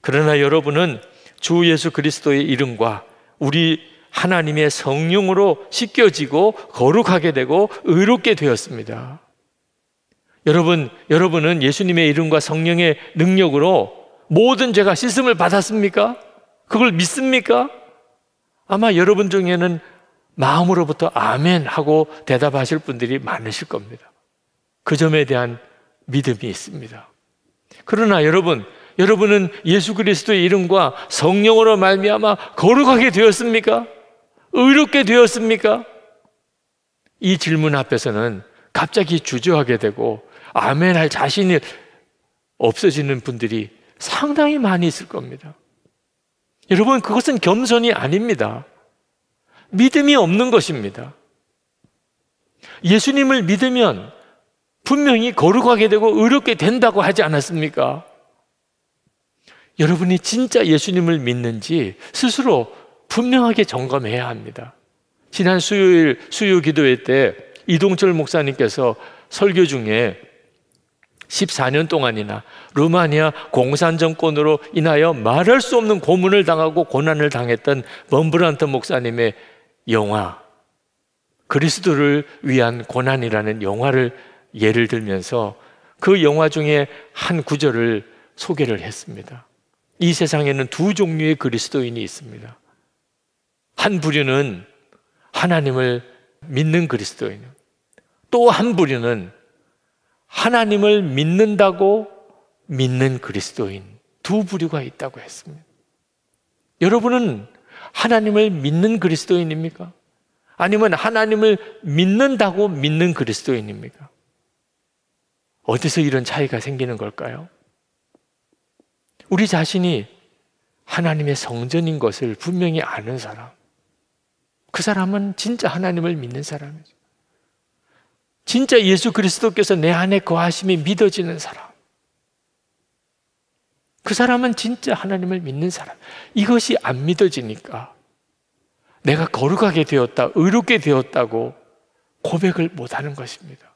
그러나 여러분은 주 예수 그리스도의 이름과 우리 하나님의 성령으로 씻겨지고 거룩하게 되고 의롭게 되었습니다. 여러분, 여러분은 예수님의 이름과 성령의 능력으로 모든 죄가 씻음을 받았습니까? 그걸 믿습니까? 아마 여러분 중에는 마음으로부터 아멘 하고 대답하실 분들이 많으실 겁니다. 그 점에 대한 믿음이 있습니다. 그러나 여러분, 여러분은 예수 그리스도의 이름과 성령으로 말미암아 거룩하게 되었습니까? 의롭게 되었습니까? 이 질문 앞에서는 갑자기 주저하게 되고 아멘 할 자신이 없어지는 분들이 상당히 많이 있을 겁니다. 여러분 그것은 겸손이 아닙니다. 믿음이 없는 것입니다. 예수님을 믿으면 분명히 거룩하게 되고 의롭게 된다고 하지 않았습니까? 여러분이 진짜 예수님을 믿는지 스스로 분명하게 점검해야 합니다. 지난 수요일 수요 기도회 때 이동철 목사님께서 설교 중에 14년 동안이나 루마니아 공산 정권으로 인하여 말할 수 없는 고문을 당하고 고난을 당했던 범브란트 목사님의 영화 그리스도를 위한 고난이라는 영화를 예를 들면서 그 영화 중에 한 구절을 소개를 했습니다. 이 세상에는 두 종류의 그리스도인이 있습니다. 한 부류는 하나님을 믿는 그리스도인, 또 한 부류는 하나님을 믿는다고 믿는 그리스도인 두 부류가 있다고 했습니다. 여러분은 하나님을 믿는 그리스도인입니까? 아니면 하나님을 믿는다고 믿는 그리스도인입니까? 어디서 이런 차이가 생기는 걸까요? 우리 자신이 하나님의 성전인 것을 분명히 아는 사람. 그 사람은 진짜 하나님을 믿는 사람이죠. 진짜 예수 그리스도께서 내 안에 거하심이 믿어지는 사람. 그 사람은 진짜 하나님을 믿는 사람. 이것이 안 믿어지니까 내가 거룩하게 되었다, 의롭게 되었다고 고백을 못 하는 것입니다.